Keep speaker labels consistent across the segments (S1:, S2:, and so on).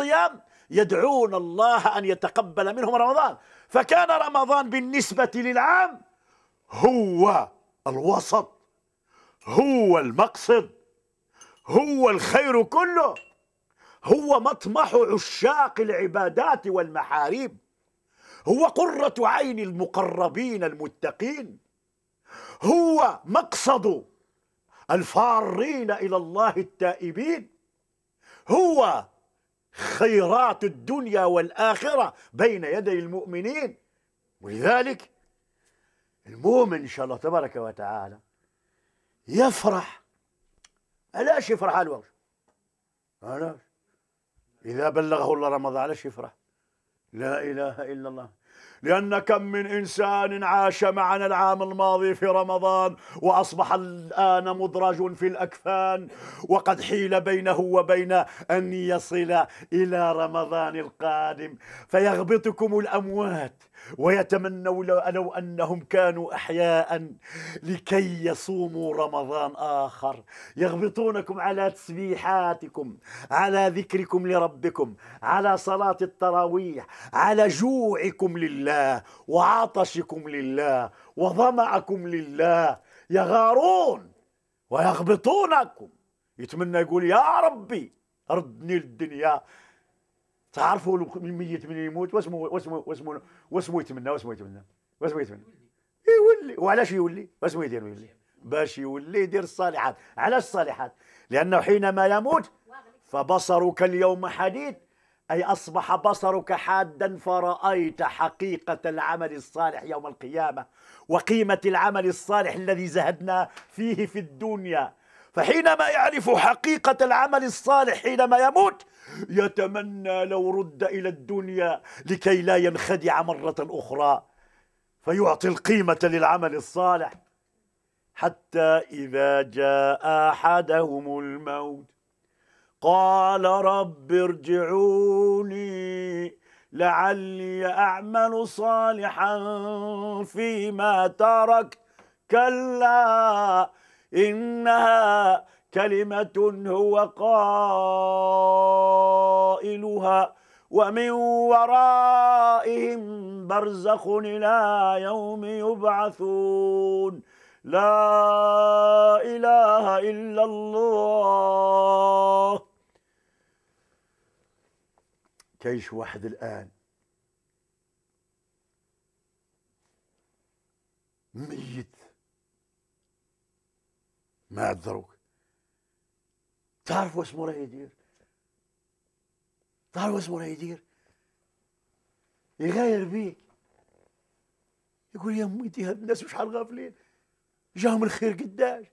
S1: الصيام يدعون الله أن يتقبل منهم رمضان فكان رمضان بالنسبة للعام هو الوسط هو المقصد هو الخير كله هو مطمح عشاق العبادات والمحاريب هو قرة عين المقربين المتقين هو مقصد الفارين إلى الله التائبين هو خيرات الدنيا والآخرة بين يدي المؤمنين ولذلك المؤمن إن شاء الله تبارك وتعالى يفرح علاش يفرح على الوجه علاش إذا بلغه الله رمضان علاش يفرح لا إله إلا الله لأن كم من إنسان عاش معنا العام الماضي في رمضان وأصبح الآن مدرج في الأكفان وقد حيل بينه وبين أن يصل إلى رمضان القادم فيغبطكم الأموات ويتمنوا لو أنهم كانوا أحياء لكي يصوموا رمضان آخر يغبطونكم على تسبيحاتكم على ذكركم لربكم على صلاة التراويح على جوعكم لله وعطشكم لله وظمأكم لله يغارون ويغبطونكم يتمنى يقول يا ربي ردني الدنيا تعرفوا الميت من يموت واسمو واسمو واسمو واسمو يتمنى واسمو يتمنى واسمو يتمنى يولي وعلاش يولي واسمو يدير يولي باش يولي يدير الصالحات علاش الصالحات لانه حينما يموت فبصرك اليوم حديد أي أصبح بصرك حادا فرأيت حقيقة العمل الصالح يوم القيامة وقيمة العمل الصالح الذي زهدنا فيه في الدنيا فحينما يعرف حقيقة العمل الصالح حينما يموت يتمنى لو رد إلى الدنيا لكي لا ينخدع مرة أخرى فيعطي القيمة للعمل الصالح حتى إذا جاء أحدهم الموت قال رب ارجعوني لعلي أعمل صالحا فيما ترك كلا إنها كلمة هو قائلها ومن ورائهم برزخ إلى يوم يبعثون لا إله إلا الله كيش واحد الآن ميت ما عذروك تعرف واش راه يدير تعرف واش راه يدير يغاير بيك يقول يا ميتي هاد الناس وشحال غافلين جاهم الخير قداش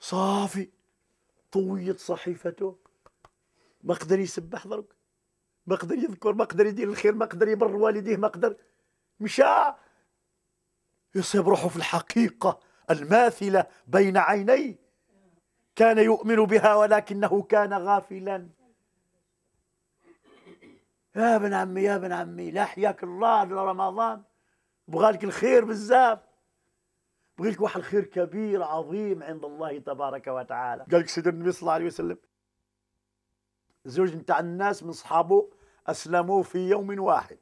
S1: صافي طويت صحيفته ما قدر يسبح ضرب ما قدر يذكر ما قدر يدير الخير ما قدر يبر والديه ما قدر مشى يصيب روحه في الحقيقه الماثلة بين عينيه كان يؤمن بها ولكنه كان غافلا يا ابن عمي يا ابن عمي لا حياك الله على رمضان بغالك الخير بزاف بغيلك واحد الخير كبير عظيم عند الله تبارك وتعالى قال لك سيدنا النبي صلى الله عليه وسلم زوج نتاع الناس من صحابه اسلموا في يوم واحد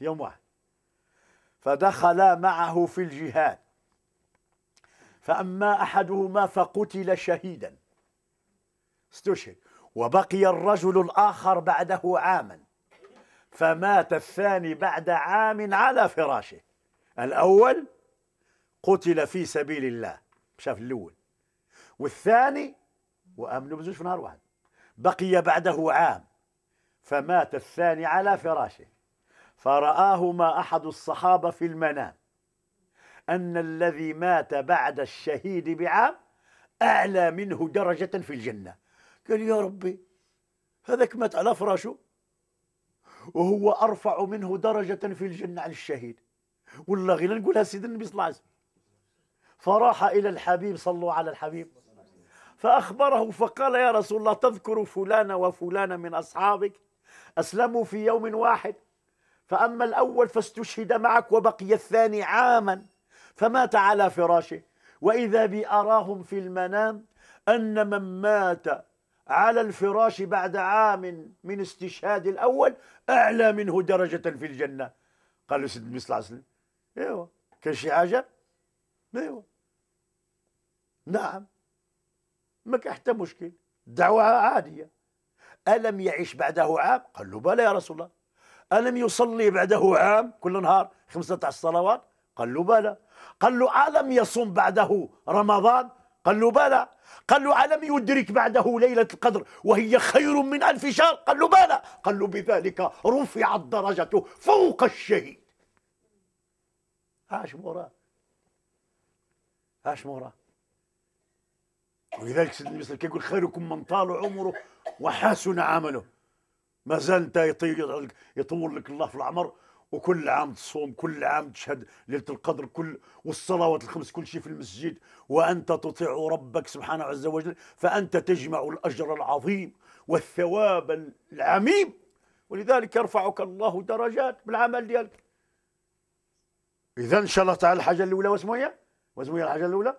S1: يوم واحد فدخلا معه في الجهاد فأما أحدهما فقتل شهيدا استشهد وبقي الرجل الآخر بعده عاما فمات الثاني بعد عام على فراشه الأول قتل في سبيل الله شاف الأول والثاني وأمنوا بزوج في نهار واحد بقي بعده عام فمات الثاني على فراشه فرآهما أحد الصحابة في المنام أن الذي مات بعد الشهيد بعام أعلى منه درجة في الجنة قال يا ربي هذاك مات على فراشه وهو أرفع منه درجة في الجنة عن الشهيد والله غير نقولها سيدنا النبي صلى الله عليه وسلم فراح إلى الحبيب صلوا على الحبيب فأخبره فقال يا رسول الله تذكر فلان وفلان من أصحابك أسلموا في يوم واحد فأما الأول فاستشهد معك وبقي الثاني عاما فمات على فراشه وإذا بي أراهم في المنام أن من مات على الفراش بعد عام من استشهاد الأول أعلى منه درجة في الجنة قال له سيدنا النبي صلى الله عليه وسلم ايوه كان شي حاجة ايوه نعم ما كان حتى مشكل دعوة عادية ألم يعيش بعده عام قال له بلى يا رسول الله ألم يصلي بعده عام كل نهار 15 صلوات قال له بلى قال له ألم يصوم بعده رمضان قال له بلى قال له ألم يدرك بعده ليلة القدر وهي خير من ألف شهر قال له بلى قال له بذلك رفعت درجته فوق الشهيد هاش موراه هاش موراه ولذلك سيدنا المصري كيقول خيركم من طال عمره وحسن عمله مازال انت يطول يطول لك الله في العمر وكل عام تصوم كل عام تشهد ليله القدر كل والصلوات الخمس كل شيء في المسجد وانت تطيع ربك سبحانه عز وجل فانت تجمع الاجر العظيم والثواب العميم ولذلك يرفعك الله درجات بالعمل ديالك اذا ان شاء الله تعالى الحاجه الاولى واسمها إيه؟ واسمها إيه الحاجه الاولى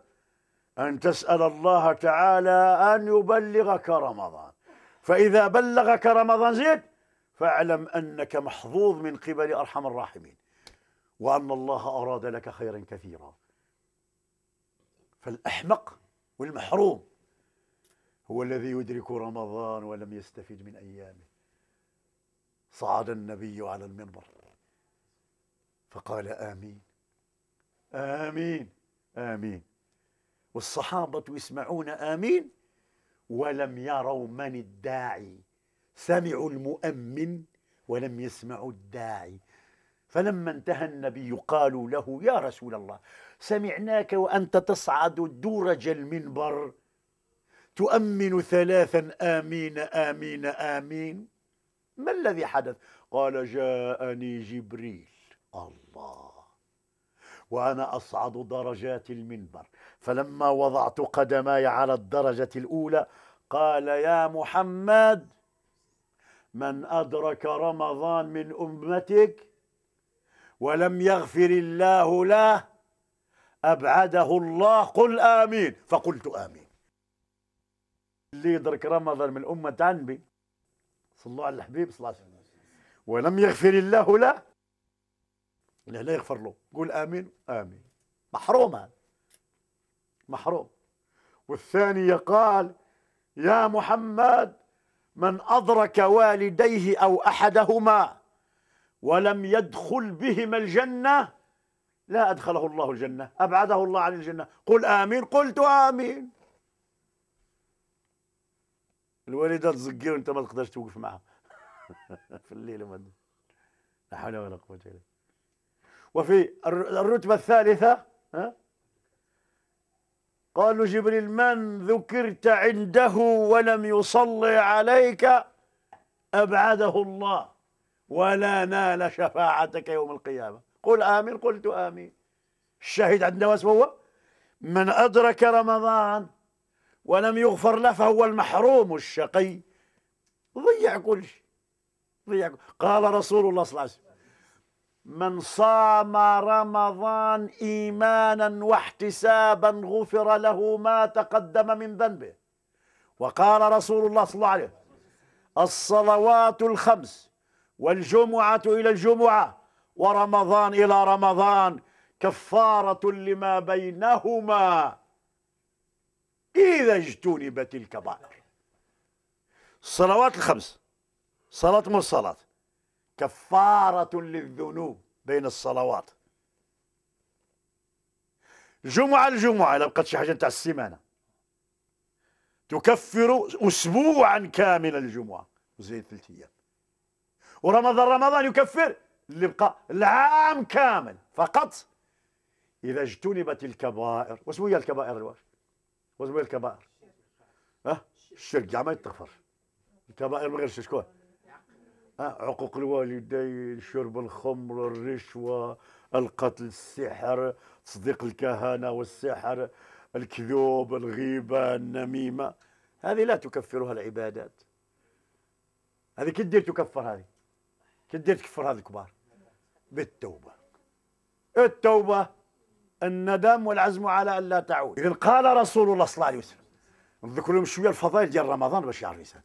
S1: ان تسال الله تعالى ان يبلغك رمضان فإذا بلغك رمضان زيد فاعلم أنك محظوظ من قبل أرحم الراحمين وأن الله أراد لك خيرا كثيرا فالأحمق والمحروم هو الذي يدرك رمضان ولم يستفد من أيامه صعد النبي على المنبر فقال آمين آمين آمين والصحابة يسمعون آمين ولم يروا من الداعي سمعوا المؤمن ولم يسمعوا الداعي فلما انتهى النبي قالوا له يا رسول الله سمعناك وأنت تصعد درج المنبر تؤمن ثلاثا آمين آمين آمين ما الذي حدث قال جاءني جبريل الله وأنا أصعد درجات المنبر فلما وضعت قدماي على الدرجة الأولى قال يا محمد من أدرك رمضان من أمتك ولم يغفر الله له أبعده الله قل آمين فقلت آمين اللي يدرك رمضان من أمة عنبي الله على الحبيب صلى الله عليه وسلم ولم يغفر الله له لا لا يغفر له قل آمين آمين محروم هذا محروم والثاني قال يا محمد من أدرك والديه أو أحدهما ولم يدخل بهما الجنة لا أدخله الله الجنة أبعده الله عن الجنة قل آمين قلت آمين الوالدات زقير وانت ما تقدرش توقف معها في الليل ما لا حول ولا قوة إلا وفي الرتبة الثالثة ها قالوا جبريل من ذكرت عنده ولم يصلي عليك أبعده الله ولا نال شفاعتك يوم القيامة قل آمين قلت آمين الشاهد عندنا اسمه هو من أدرك رمضان ولم يغفر له فهو المحروم الشقي ضيع كل شيء ضيع كل. قال رسول الله صلى الله عليه وسلم من صام رمضان ايمانا واحتسابا غفر له ما تقدم من ذنبه وقال رسول الله صلى الله عليه وسلم الصلوات الخمس والجمعه الى الجمعه ورمضان الى رمضان كفاره لما بينهما اذا اجتنبت الكبائر الصلوات الخمس صلاه من الصلاه كفارة للذنوب بين الصلوات جمعة الجمعة لا بقت شي حاجة نتاع السيمانة تكفر أسبوعا كاملا الجمعة وزيد ثلاث أيام ورمضان رمضان يكفر اللي بقى العام كامل فقط إذا اجتنبت الكبائر واسمو هي الكبائر الواش واسمو هي الكبائر ها الشرك الشرك ما يتغفر الكبائر من غير شكون آه، عقوق الوالدين شرب الخمر الرشوة القتل السحر تصديق الكهانه والسحر الكذوب الغيبة النميمة هذه لا تكفرها العبادات هذه كي تكفر هذه كي تكفر هذه الكبار بالتوبة التوبة الندم والعزم على ألا تعود إذا قال رسول الله صلى الله عليه وسلم نذكر لهم شوية الفضائل ديال رمضان باش يعرف الإنسان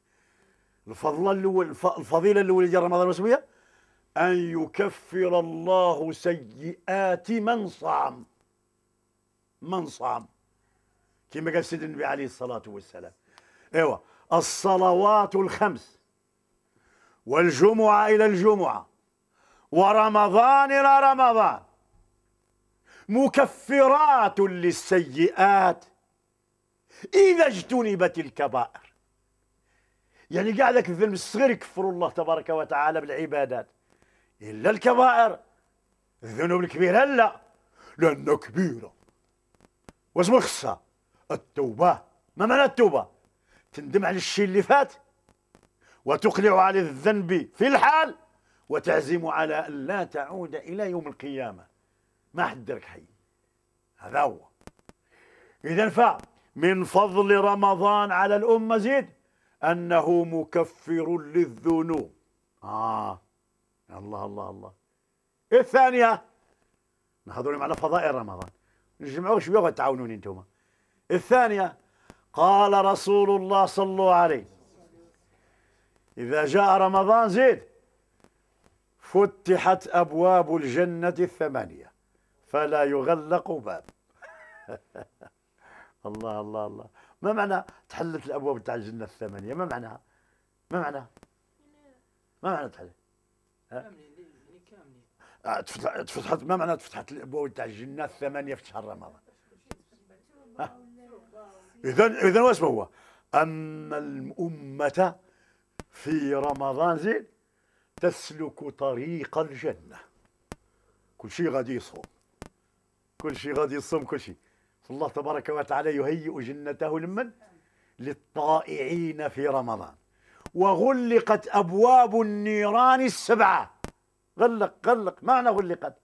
S1: الفضل الاول الفضيلة الأولى ديال رمضان المسويه أن يكفر الله سيئات من صام من صام كما قال سيدنا النبي عليه الصلاة والسلام ايوا الصلوات الخمس والجمعة إلى الجمعة ورمضان إلى رمضان مكفرات للسيئات إذا اجتنبت الكبائر يعني قاعد لك في الصغير يكفروا الله تبارك وتعالى بالعبادات الا الكبائر الذنوب الكبيره لا لانها كبيره واش مخصها التوبه ما معنى التوبه تندم على الشيء اللي فات وتقلع على الذنب في الحال وتعزم على ان لا تعود الى يوم القيامه ما حد درك حي هذا هو اذا فمن فضل رمضان على الامه زيد أنه مكفر للذنوب آه الله الله الله إيه الثانية هذول معنا فضائل رمضان نجمعوا شوية تعاونوني انتم إيه الثانية قال رسول الله صلى الله عليه إذا جاء رمضان زيد فتحت أبواب الجنة الثمانية فلا يغلق باب الله الله الله ما معنى تحلت الابواب تاع الجنه الثمانيه ما معناها ما معناها ما معنى تحلت تفتحت ما معنى آه، تفتحت الابواب تاع الجنه الثمانيه في شهر رمضان اذا اذا واش هو اما الامه في رمضان زين تسلك طريق الجنه كل شيء غادي يصوم كل شيء غادي يصوم كل شيء فالله تبارك وتعالى يهيئ جنته لمن للطائعين في رمضان وغلقت أبواب النيران السبعة غلق غلق معنى غلقت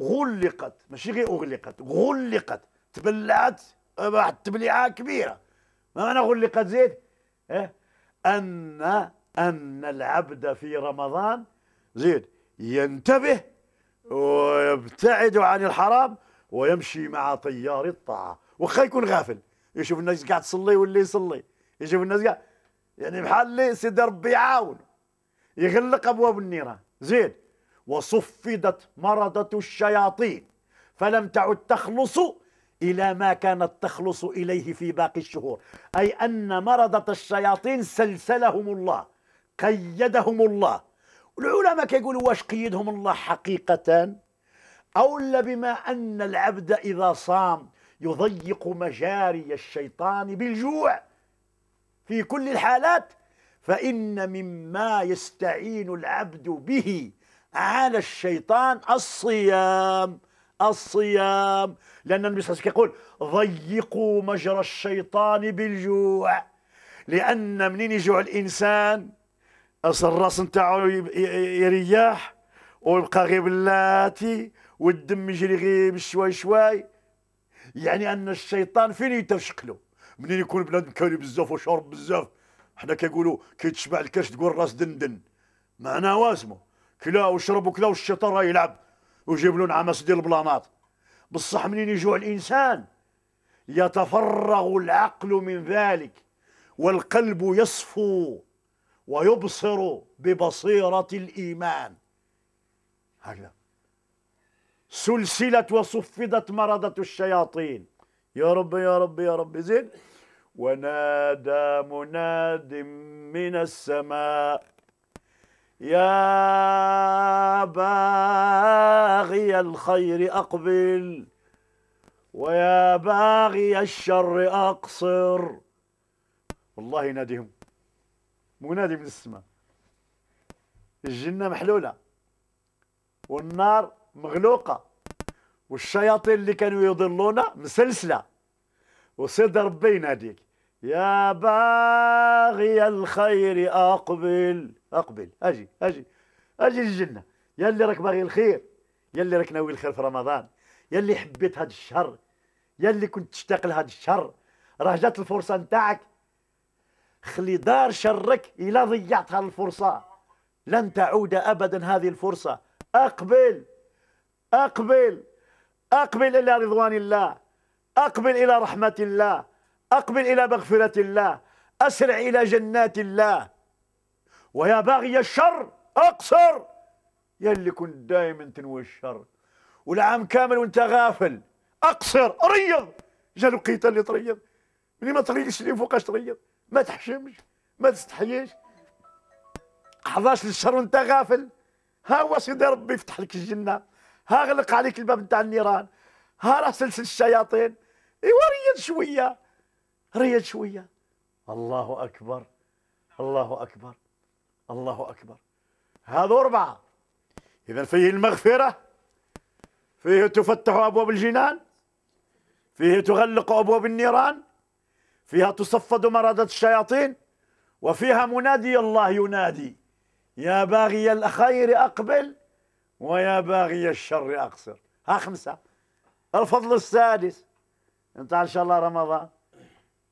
S1: غلقت ماشي غير أغلقت غلقت تبلعت واحد تبليعة كبيرة ما معنى غلقت زيد أه؟ أن أن العبد في رمضان زيد ينتبه ويبتعد عن الحرام ويمشي مع طيار الطاعة وخا يكون غافل يشوف الناس قاعد تصلي واللي يصلي يشوف الناس قاعد يعني بحال اللي سيدي ربي يعاون يغلق أبواب النيران زين وصفدت مرضة الشياطين فلم تعد تخلص إلى ما كانت تخلص إليه في باقي الشهور أي أن مرضة الشياطين سلسلهم الله قيدهم الله العلماء كيقولوا واش قيدهم الله حقيقة أو إلا بما أن العبد إذا صام يضيق مجاري الشيطان بالجوع في كل الحالات فإن مما يستعين العبد به على الشيطان الصيام الصيام لأن النبي صلى الله عليه وسلم يقول ضيقوا مجرى الشيطان بالجوع لأن منين يجوع الإنسان الراس نتاعو يرياح ويبقى غير بلاتي والدم يجري غير بشوي شوي يعني ان الشيطان فين يتشكلو منين يكون بنادم كاري بزاف وشرب بزاف حنا كيقولوا كي تشبع الكاش تقول راس دندن معناه واسمه كلا وشرب وكلا والشيطان راه يلعب ويجيب له نعمس ديال البلانات بصح منين يجوع الانسان يتفرغ العقل من ذلك والقلب يصفو ويبصر ببصيرة الإيمان هكذا سلسلت وصفدت مردة الشياطين يا رب يا رب يا رب زين ونادى مناد من السماء يا باغي الخير أقبل ويا باغي الشر أقصر والله يناديهم منادي من السماء الجنة محلولة والنار مغلوقة والشياطين اللي كانوا يضلونا مسلسلة وصد ربي يناديك يا باغي الخير أقبل أقبل أجي أجي أجي الجنة يا اللي راك باغي الخير يا اللي راك ناوي الخير في رمضان يا اللي حبيت هذا الشهر يا اللي كنت تشتاق لهذا الشهر راه جات الفرصة نتاعك خلي دار شرك إلا ضيعت هالفرصة لن تعود أبدا هذه الفرصة أقبل أقبل أقبل إلى رضوان الله أقبل إلى رحمة الله أقبل إلى مغفرة الله أسرع إلى جنات الله ويا باغي الشر أقصر يا اللي كنت دايما تنوي الشر والعام كامل وانت غافل أقصر ريض جا لقيت اللي تريض مني ما تريضش اللي فوقاش تريض ما تحشمش ما تستحيش 11 للشر وانت غافل ها هو سيدي ربي يفتح لك الجنه ها غلق عليك الباب نتاع النيران ها راه سلسل الشياطين ايوا ريال شويه ريال شويه الله اكبر الله اكبر الله اكبر هذو اربعه اذا فيه المغفره فيه تفتح ابواب الجنان فيه تغلق ابواب النيران فيها تصفد مرادة الشياطين وفيها منادي الله ينادي يا باغي الخير أقبل ويا باغي الشر أقصر ها خمسة الفضل السادس انت ان شاء الله رمضان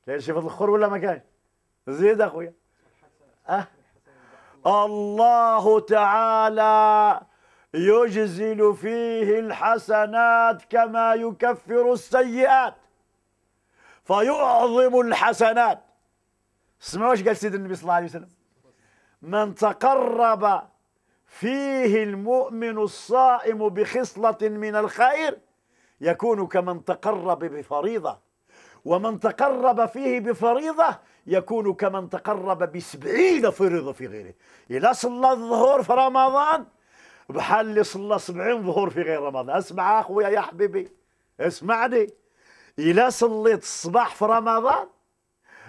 S1: كاين شي فضل أخر ولا ما كاين زيد اخويا أه؟ الله تعالى يجزل فيه الحسنات كما يكفر السيئات فيعظم الحسنات اسمعوا ايش قال سيدنا النبي صلى الله عليه وسلم من تقرب فيه المؤمن الصائم بخصلة من الخير يكون كمن تقرب بفريضة ومن تقرب فيه بفريضة يكون كمن تقرب بسبعين فريضة في غيره إلى صلى الظهور في رمضان بحال اللي صلى سبعين ظهور في غير رمضان اسمع أخويا يا حبيبي اسمعني إلا صليت الصباح في رمضان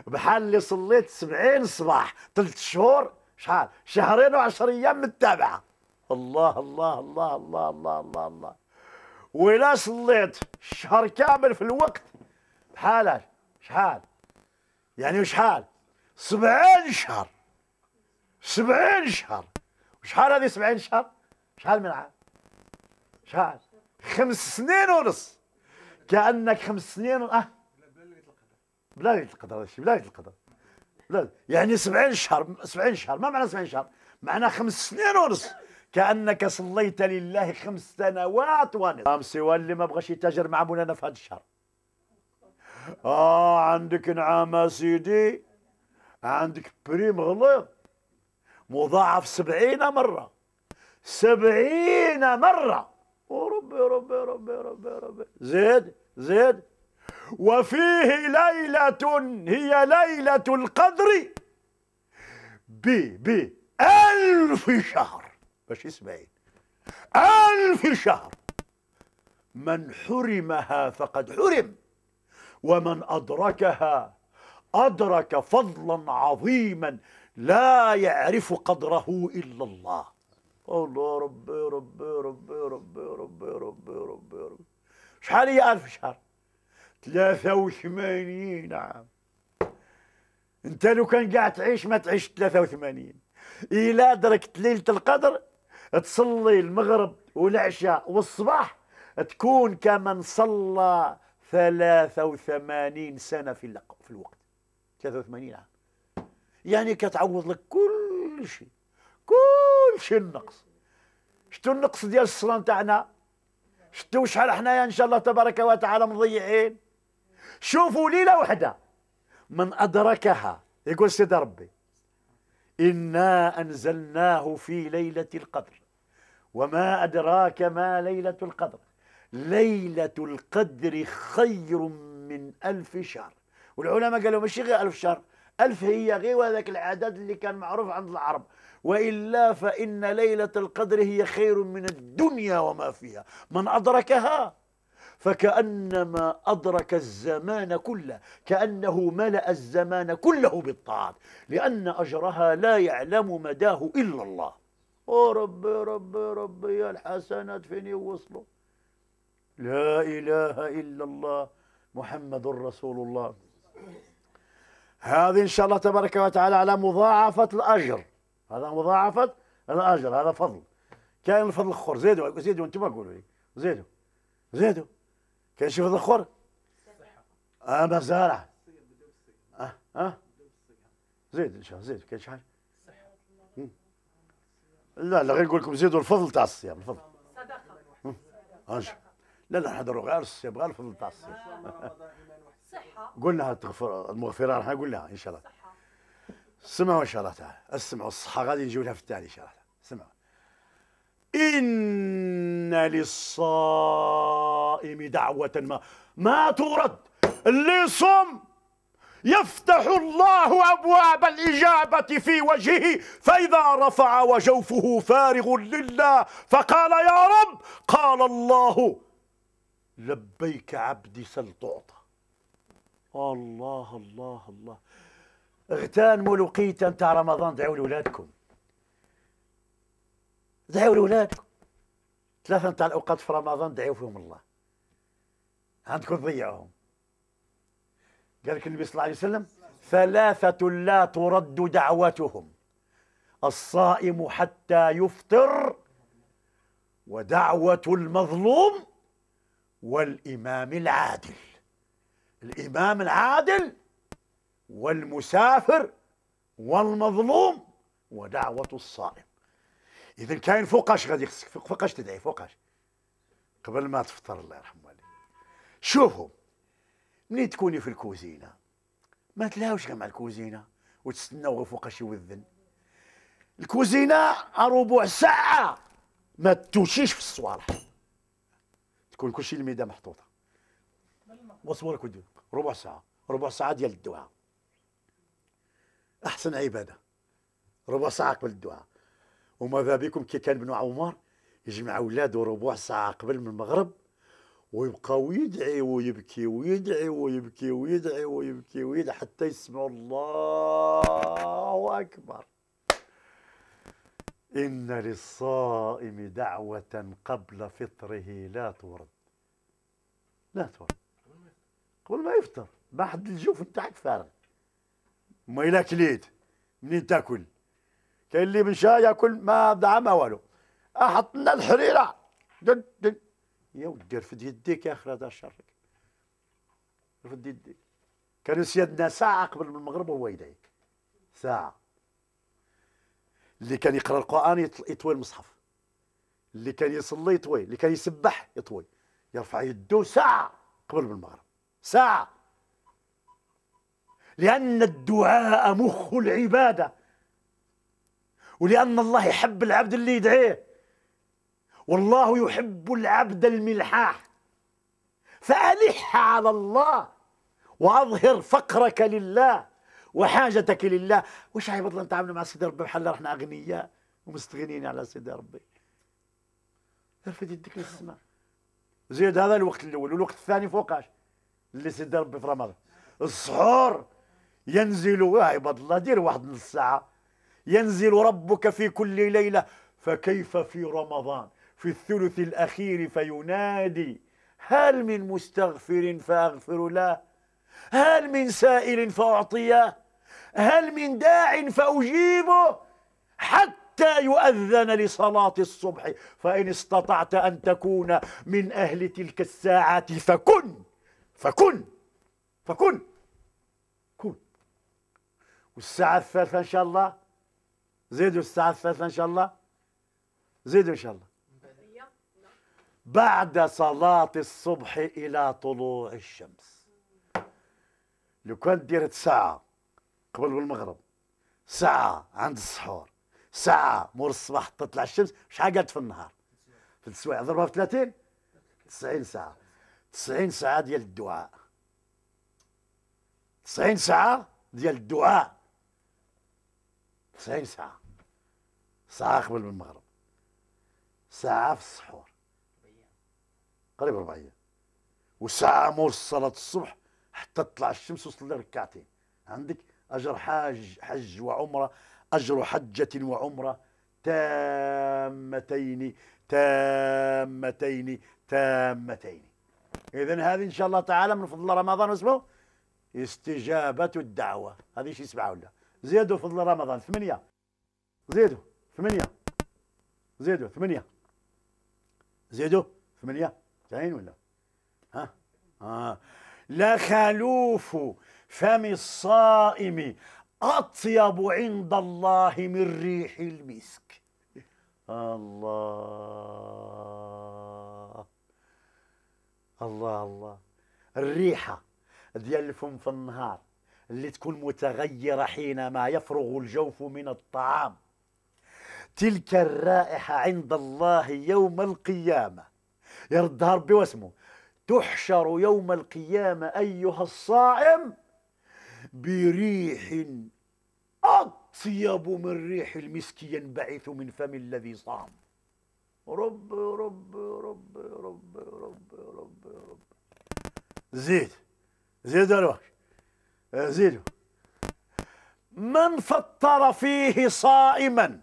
S1: بحال اللي صليت سبعين صباح ثلاث شهور شحال شهرين وعشر أيام متابعة الله الله الله الله الله الله الله وإلا صليت شهر كامل في الوقت بحال شحال يعني شحال سبعين شهر سبعين شهر وشحال هذه سبعين شهر شحال من عام شحال خمس سنين ونص كانك خمس سنين اه بلا ليله القدر هذا الشيء بلا ليله القدر بلا يعني 70 شهر 70 شهر ما معنى 70 شهر معنى خمس سنين ونص كانك صليت لله خمس سنوات ونص امسي اللي ما بغاش يتاجر مع مولانا في هذا الشهر اه عندك نعامة سيدي عندك بريم غليظ مضاعف سبعين مره سبعين مره ورب oh, يا رب يا رب يا رب يا رب زيد زيد وفيه ليلة هي ليلة القدر ب ب ألف شهر مش اسمعين إيه. ألف شهر من حرمها فقد حرم ومن أدركها أدرك فضلا عظيما لا يعرف قدره إلا الله الله ربي ربي ربي ربي ربي ربي ربي ربي شحال هي 1000 شهر 83 عام انت لو كان قاعد تعيش ما تعيش 83 الا دركت ليله القدر تصلي المغرب والعشاء والصباح تكون كمن صلى 83 سنه في في الوقت 83 عام يعني كتعوض لك كل شيء كل شيء النقص شتو النقص ديال الصلاه نتاعنا شتو شحال حنايا ان شاء الله تبارك وتعالى مضيعين شوفوا ليله وحده من ادركها يقول سيد ربي انا انزلناه في ليله القدر وما ادراك ما ليله القدر ليله القدر خير من ألف شهر والعلماء قالوا ماشي غير ألف شهر ألف هي غير هذاك العدد اللي كان معروف عند العرب والا فان ليله القدر هي خير من الدنيا وما فيها من ادركها فكانما ادرك الزمان كله كانه ملا الزمان كله بالطاعات لان اجرها لا يعلم مداه الا الله يا ربي يا ربي يا ربي يا الحسنات فين وصلوا لا اله الا الله محمد رسول الله هذه ان شاء الله تبارك وتعالى على مضاعفه الاجر هذا مضاعفة الأجر هذا فضل كاين الفضل الخور زيدوا زيدوا أنتم قولوا لي زيدوا زيدوا كاين شي فضل الخور آه مزارع أه أه زيد إن شاء الله زيد كاين شي حاجة لا لا غير نقول لكم زيدوا الفضل تاع الصيام الفضل صدقة لا لا نحضروا غير الصيام غير الفضل تاع الصيام قلنا تغفر المغفرة راح نقول لها إن شاء الله سمعوا ان شاء الله تعالى اسمعوا الصحة غادي نجيو لها في التالي الله سمعوا إن للصائم دعوة ما ما ترد اللي صم يفتح الله أبواب الإجابة في وجهه فإذا رفع وجوفه فارغ لله فقال يا رب قال الله لبيك عبدي سل تعطى الله الله الله اغتنموا الوقيته نتاع رمضان دعوا لولادكم دعوا لولادكم ثلاثه نتاع الاوقات في رمضان دعوا فيهم الله عندكم تضيعهم قال لك النبي صلى الله عليه وسلم ثلاثة لا ترد دعوتهم الصائم حتى يفطر ودعوة المظلوم والإمام العادل الإمام العادل والمسافر والمظلوم ودعوة الصائم إذا كاين فوقاش غادي يخصك فوقاش تدعي فوقاش قبل ما تفطر الله يرحم والديك شوفوا منين تكوني في الكوزينة ما تلاوش مع الكوزينة وتستناو غير فوقاش يوذن الكوزينة ربع ساعة ما توشيش في الصوالح تكون كلشي الميدة محطوطة وصورك ودير ربع ساعة ربع ساعة ديال الدعاء احسن عباده ربع ساعه قبل الدعاء وماذا بكم كي كان ابن عمر يجمع ولاده ربع ساعه قبل من المغرب ويبقاو يدعي ويبكي ويدعي ويبكي ويدعي ويبكي ويدعي حتى يسمعوا الله اكبر إن للصائم دعوة قبل فطره لا ترد لا ترد قبل ما يفطر ما الجوف نتاعك فارغ ما إلا كليت منين تاكل كاين اللي مشى ياكل ما ضاع ما والو احط لنا الحريره دن دن يا ودي رفد يديك يا اخي هذا شرك رفد يديك كانوا سيادنا ساعه قبل من المغرب وهو يدعيك ساعه اللي كان يقرا القران يطوي المصحف اللي كان يصلي يطوي اللي كان يسبح يطوي يرفع يده ساعه قبل من المغرب ساعه لأن الدعاء مخ العبادة ولأن الله يحب العبد اللي يدعيه والله يحب العبد الملحاح فألح على الله وأظهر فقرك لله وحاجتك لله وش عيب الله نتعامل مع سيدي ربي بحال احنا أغنياء ومستغنين على سيدي ربي ارفد يدك للسماء زيد هذا الوقت الأول والوقت الثاني فوقاش اللي سيدي ربي في رمضان السحور ينزل يا عباد الله دير واحد نص ساعة ينزل ربك في كل ليلة فكيف في رمضان في الثلث الأخير فينادي هل من مستغفر فأغفر له هل من سائل فأعطيه هل من داع فأجيبه حتى يؤذن لصلاة الصبح فإن استطعت أن تكون من أهل تلك الساعة فكن فكن فكن والساعة الثالثة إن شاء الله زيدوا الساعة الثالثة إن شاء الله زيدوا إن شاء الله بعد صلاة الصبح إلى طلوع الشمس لو كان ديرت ساعة قبل المغرب ساعة عند السحور ساعة مور الصباح تطلع الشمس شحال قالت في النهار في السوايع ضربها في 30 90 ساعة 90 ساعة ديال الدعاء 90 ساعة ديال الدعاء 90 ساعة ساعة قبل من المغرب ساعة في السحور قريب ربع أيام وساعة مور صلاة الصبح حتى تطلع الشمس وصل ركعتين عندك أجر حاج حج وعمرة أجر حجة وعمرة تامتين تامتين تامتين إذا هذه إن شاء الله تعالى من فضل رمضان اسمه استجابة الدعوة هذه شي سبعة ولا زيدوا فضل رمضان ثمانية زيدوا ثمانية زيدوا ثمانية زيدوا ثمانية تسعين ولا ها آه. لا خلوف فم الصائم أطيب عند الله من ريح المسك الله الله الله الريحة ديال الفم في النهار اللي تكون متغيرة حينما يفرغ الجوف من الطعام تلك الرائحة عند الله يوم القيامة يردها ربي واسمه تحشر يوم القيامة أيها الصائم بريح أطيب من ريح المسك ينبعث من فم الذي صام رب رب رب رب رب رب رب زيد زيد الوقت زيدوا من فطر فيه صائما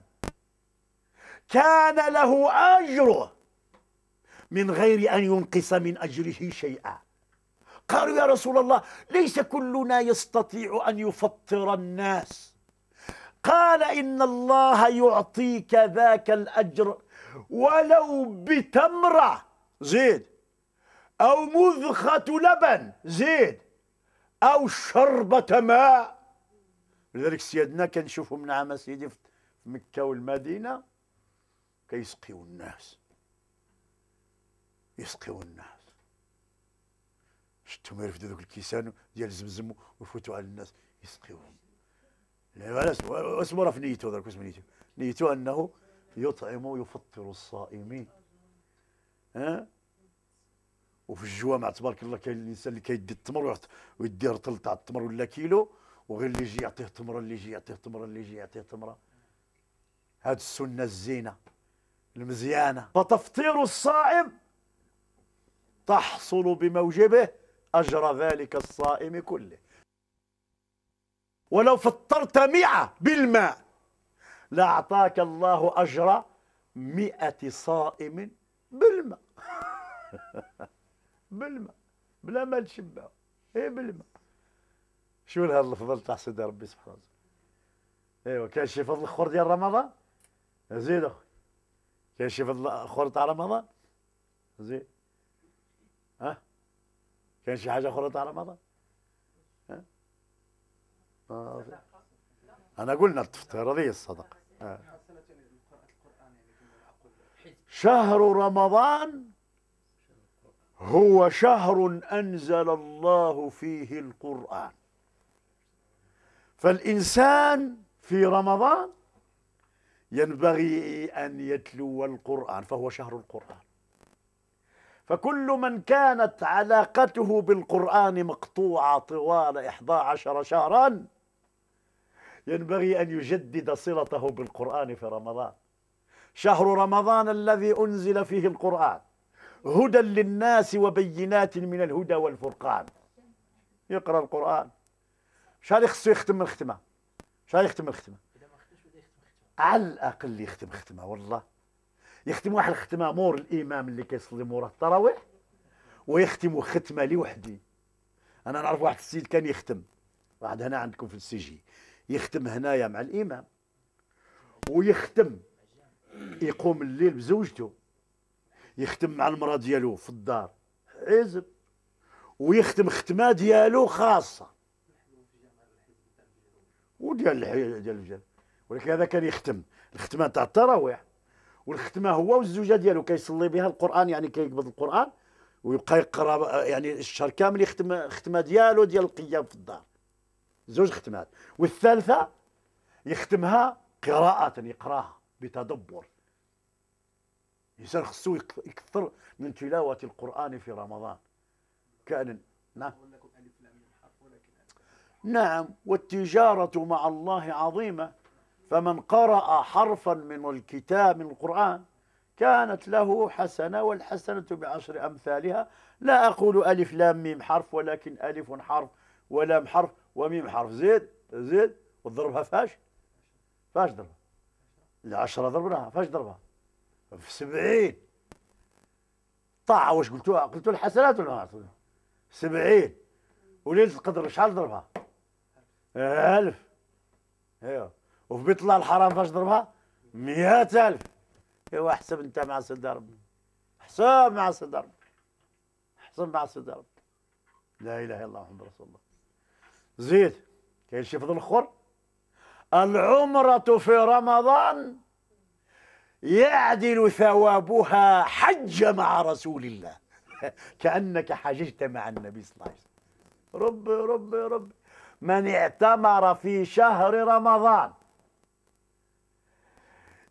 S1: كان له أجره من غير أن ينقص من أجره شيئا قالوا يا رسول الله ليس كلنا يستطيع أن يفطر الناس قال إن الله يعطيك ذاك الأجر ولو بتمرة زيد أو مذخة لبن زيد أو شربة ماء لذلك سيدنا كنشوفوا من عام سيدي في مكة والمدينة كيسقيو الناس يسقيو الناس شتهم يرفدوا ذوك الكيسان ديال زمزم ويفوتوا على الناس يسقيوهم اسمه راه في نيته ذاك اسمه نيته نيته انه يطعم ويفطر الصائمين ها أه؟ وفي الجوامع تبارك الله كاين الانسان اللي كيدي التمر ويدي رطل تاع التمر ولا كيلو وغير اللي يجي يعطيه تمره اللي يجي يعطيه تمره اللي يجي يعطيه تمره هاد السنه الزينه المزيانه فتفطير الصائم تحصل بموجبه اجر ذلك الصائم كله ولو فطرت مئة بالماء لأعطاك الله أجر مئة صائم بالماء بالماء بلا ما تشبع اي بالماء شو هذا الفضل تاع سيدي ربي سبحانه وتعالى ايوا كاين شي فضل اخر ديال رمضان زيد اخويا كاين شي فضل اخر تاع رمضان زيد ها كاين شي حاجه اخرى تاع رمضان آه، انا قلنا التفطير هذه الصدقه آه. شهر رمضان هو شهر أنزل الله فيه القرآن فالإنسان في رمضان ينبغي أن يتلو القرآن فهو شهر القرآن فكل من كانت علاقته بالقرآن مقطوعة طوال 11 شهرا ينبغي أن يجدد صلته بالقرآن في رمضان شهر رمضان الذي أنزل فيه القرآن هدى للناس وبينات من الهدى والفرقان يقرا القران شحال خصو يختم الختمه شحال يختم الختمه على الاقل يختم ختمه والله يختم واحد الختمه مور الامام اللي كيصلي مور التراويح ويختم ختمه لوحدي انا نعرف واحد السيد كان يختم واحد هنا عندكم في السجي يختم هنايا مع الامام ويختم يقوم الليل بزوجته يختم مع المراه ديالو في الدار عزب ويختم ختمه ديالو خاصه وديال ديال الرجال ولكن هذا كان يختم الختمه تاع التراويح والختمه هو والزوجه ديالو كيصلي بها القران يعني كيقبض القران ويبقى يقرا يعني الشهر كامل يختم ختمه ديالو ديال القيام في الدار زوج ختمات والثالثه يختمها قراءه يقراها بتدبر الانسان خصو يكثر من تلاوة القرآن في رمضان كان نعم نعم والتجارة مع الله عظيمة فمن قرأ حرفا من الكتاب من القرآن كانت له حسنة والحسنة بعشر أمثالها لا أقول ألف لام ميم حرف ولكن ألف حرف ولام حرف وميم حرف زيد زيد وضربها فاش فاش ضربها العشرة ضربناها فاش ضربها في سبعين طاعة واش قلتوها قلتوا الحسنات ولا سبعين وليلة القدر شحال ضربها؟ ألف ايوا وفي بيت الله الحرام فاش ضربها؟ ألف ايوا حسب انت مع سيدي ربي حسب مع سيدي ربي حسب مع سيدي ربي لا اله الا الله محمد رسول الله زيد كاين شي فضل اخر العمرة في رمضان يعدل ثوابها حج مع رسول الله كأنك حججت مع النبي صلى الله عليه وسلم رب رب رب من اعتمر في شهر رمضان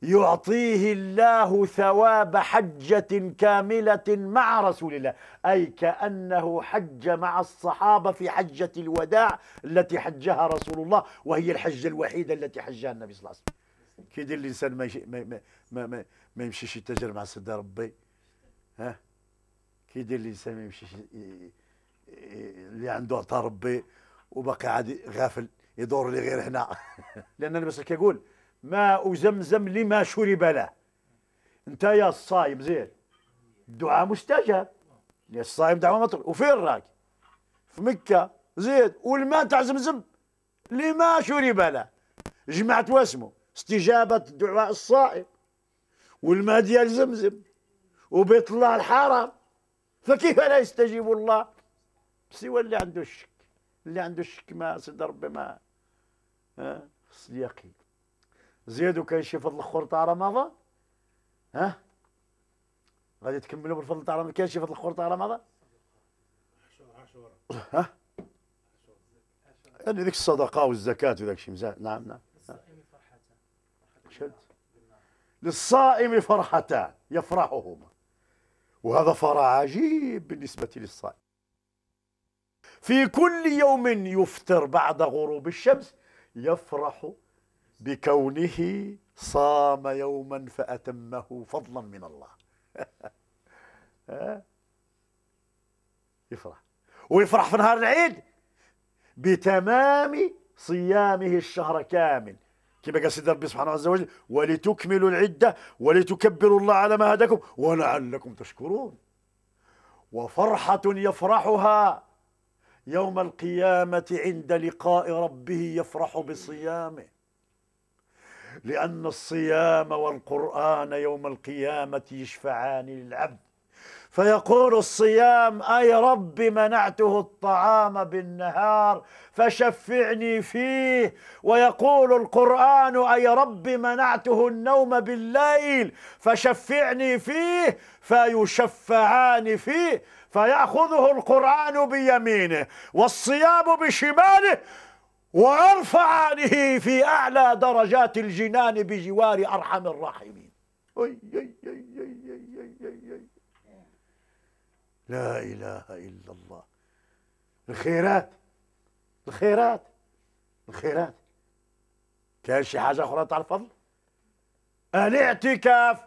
S1: يعطيه الله ثواب حجة كاملة مع رسول الله أي كأنه حج مع الصحابة في حجة الوداع التي حجها رسول الله وهي الحجة الوحيدة التي حجها النبي صلى الله عليه وسلم كي يدير الانسان ما, ما, ما, ما, ما, ما يمشيش يتاجر مع سيد ربي ها كي يدير الانسان ما يمشيش اللي عنده عطا ربي وباقي عاد غافل يدور لي غير هنا لان انا بس كيقول ماء زمزم لما شرب له انت يا الصايم زين الدعاء مستجاب يا الصايم دعوه مطلوب وفين راك في مكه زيد والماء تاع زمزم لما شرب له جمعت واسمه استجابة دعاء الصائم والماء ديال زمزم وبيت الله الحرام فكيف لا يستجيب الله سوى اللي عنده الشك اللي عنده الشك ما سيد ربي ما ها اليقين زيد وكان شي فضل الاخر تاع رمضان ها غادي تكملوا بالفضل تاع رمضان كاين شي فضل الاخر تاع رمضان ها يعني ذيك الصدقه والزكاه وذاك الشيء مزال نعم نعم المشهد للصائم فرحتان يفرحهما وهذا فرح عجيب بالنسبة للصائم في كل يوم يفطر بعد غروب الشمس يفرح بكونه صام يوما فأتمه فضلا من الله يفرح ويفرح في نهار العيد بتمام صيامه الشهر كامل كما قال سيدنا ربي سبحانه عز وجل ولتكملوا العدة ولتكبروا الله على ما هداكم ولعلكم تشكرون وفرحة يفرحها يوم القيامة عند لقاء ربه يفرح بصيامه لأن الصيام والقرآن يوم القيامة يشفعان للعبد فيقول الصيام أي رب منعته الطعام بالنهار فشفعني فيه ويقول القرآن أي رب منعته النوم بالليل فشفعني فيه فيشفعان فيه فيأخذه القرآن بيمينه والصيام بشماله ويرفعانه في أعلى درجات الجنان بجوار أرحم الراحمين لا إله إلا الله الخيرات الخيرات الخيرات كان شي حاجه اخرى تاع الفضل الاعتكاف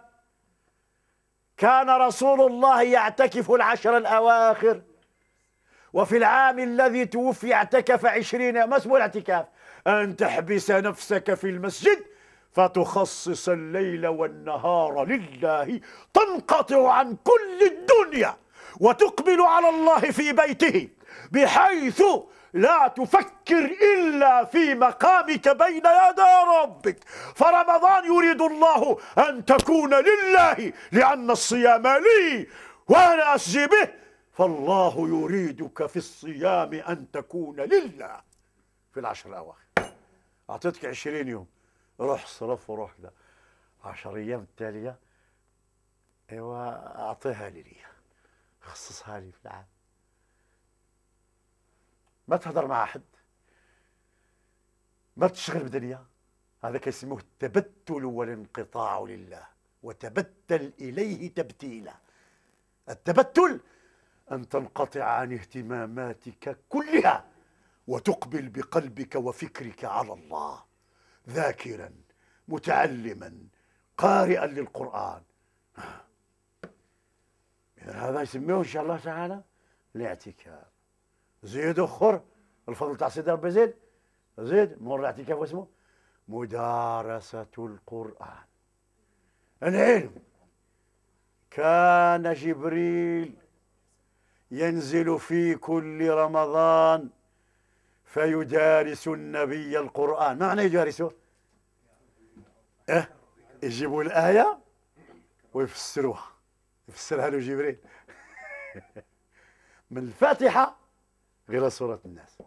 S1: كان رسول الله يعتكف العشر الاواخر وفي العام الذي توفي اعتكف عشرين ما اسمه الاعتكاف أن تحبس نفسك في المسجد فتخصص الليل والنهار لله تنقطع عن كل الدنيا وتقبل على الله في بيته بحيث لا تفكر إلا في مقامك بين يدي ربك فرمضان يريد الله أن تكون لله لأن الصيام لي وأنا أسجي به فالله يريدك في الصيام أن تكون لله في العشر الأواخر أعطيتك عشرين يوم روح صرف وروح ده عشر أيام التالية ايوه اعطيها لي خصصها لي في العام ما تهضر مع احد ما تشغل بدنيا هذا كيسموه التبتل والانقطاع لله وتبتل اليه تبتيلا التبتل ان تنقطع عن اهتماماتك كلها وتقبل بقلبك وفكرك على الله ذاكرا متعلما قارئا للقران اذا هذا يسميه ان شاء الله تعالى الاعتكاف زيد اخر الفضل تاع سيدي ربي زيد زيد مور اعتكاف اسمه مدارسة القرآن العلم كان جبريل ينزل في كل رمضان فيدارس النبي القرآن معنى يدارسه اه يجيبوا الآية ويفسروها يفسرها له جبريل من الفاتحة غير سورة الناس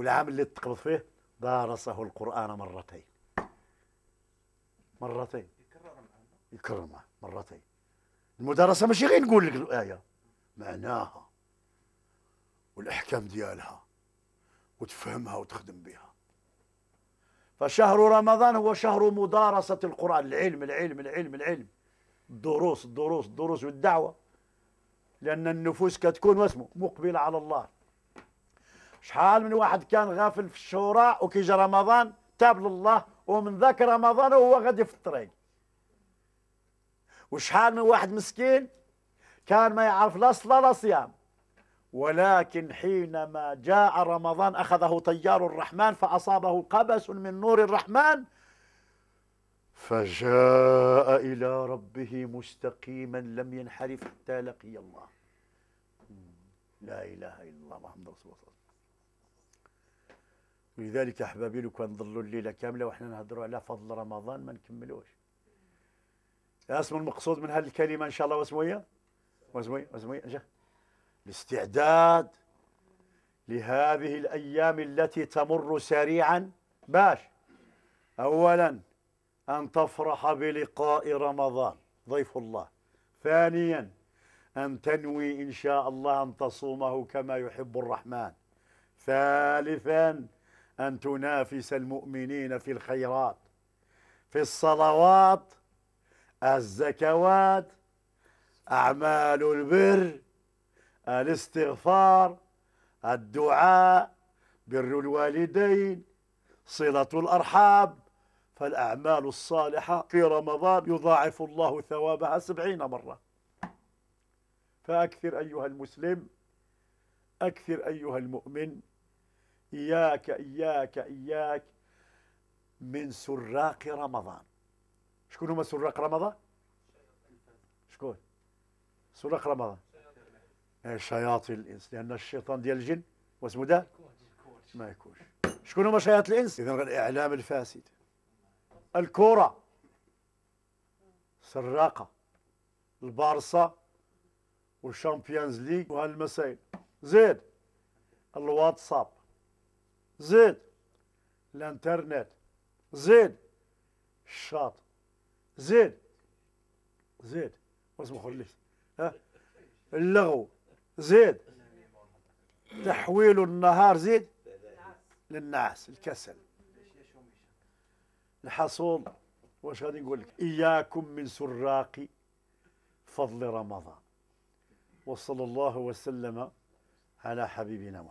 S1: والعام اللي تقبض فيه دارسه القرآن مرتين مرتين يكرر معه مرتين المدارسة ماشي غير نقول لك الآية معناها والأحكام ديالها وتفهمها وتخدم بها فشهر رمضان هو شهر مدارسة القرآن العلم العلم العلم العلم الدروس الدروس الدروس والدعوة لأن النفوس كتكون واسمه مقبلة على الله شحال من واحد كان غافل في الشورى وكي جا رمضان تاب لله ومن ذاك رمضان وهو غادي في الطريق وشحال من واحد مسكين كان ما يعرف لا صلاة لا صيام ولكن حينما جاء رمضان أخذه طيار الرحمن فأصابه قبس من نور الرحمن فجاء إلى ربه مستقيما لم ينحرف حتى لقي الله لا إله إلا الله محمد رسول الله ولذلك احبابي لو كان نضلوا الليله كامله واحنا نهضروا على فضل رمضان ما نكملوش اسم المقصود من هذه الكلمه ان شاء الله واسمويه واسمويه واسمويه هي الاستعداد لهذه الايام التي تمر سريعا باش اولا ان تفرح بلقاء رمضان ضيف الله ثانيا ان تنوي ان شاء الله ان تصومه كما يحب الرحمن ثالثا أن تنافس المؤمنين في الخيرات في الصلوات الزكوات أعمال البر الاستغفار الدعاء بر الوالدين صلة الأرحام فالأعمال الصالحة في رمضان يضاعف الله ثوابها سبعين مرة فأكثر أيها المسلم أكثر أيها المؤمن إياك إياك إياك من سراق رمضان شكون هما سراق رمضان شكون سراق رمضان إيه، شياطين الإنس لأن الشيطان ديال الجن واسمه ده ما يكونش شكون هما شياطين الإنس إذا الإعلام الفاسد الكرة سراقة البارصة والشامبيونز ليغ وهالمسائل زيد الواتساب زيد الانترنت زيد الشاط زيد زد واسم لي ها اللغو زيد تحويل النهار زيد للنعاس الكسل الحصول واش غادي نقول لك اياكم من سراق فضل رمضان وصلى الله وسلم على حبيبنا محمد